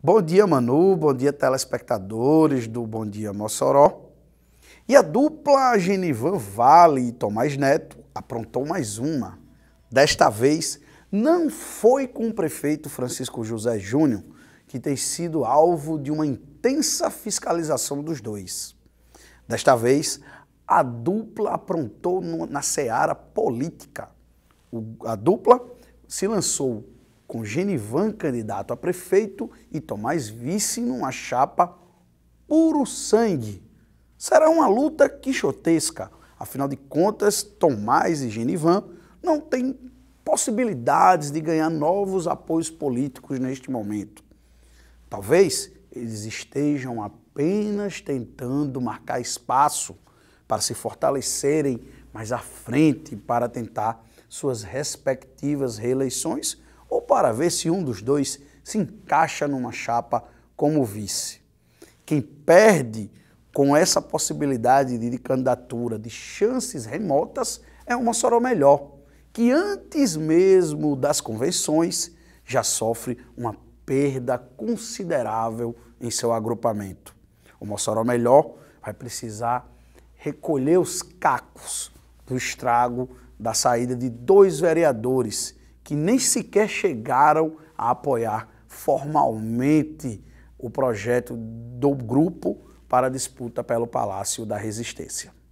Bom dia, Manu. Bom dia, telespectadores do Bom Dia Mossoró. E a dupla Genivan Vale e Tomás Neto aprontou mais uma. Desta vez, não foi com o prefeito Francisco José Júnior, que tem sido alvo de uma intensa fiscalização dos dois. Desta vez, a dupla aprontou na seara política. O, a dupla se lançou com Genivan candidato a prefeito e Tomás vice numa chapa puro sangue. Será uma luta quixotesca. Afinal de contas, Tomás e Genivan não têm possibilidades de ganhar novos apoios políticos neste momento. Talvez eles estejam apenas tentando marcar espaço para se fortalecerem mais à frente para tentar suas respectivas reeleições para ver se um dos dois se encaixa numa chapa como vice. Quem perde com essa possibilidade de candidatura de chances remotas é o Mossoró Melhor, que antes mesmo das convenções já sofre uma perda considerável em seu agrupamento. O Mossoró Melhor vai precisar recolher os cacos do estrago da saída de dois vereadores que nem sequer chegaram a apoiar formalmente o projeto do grupo para disputa pelo Palácio da Resistência.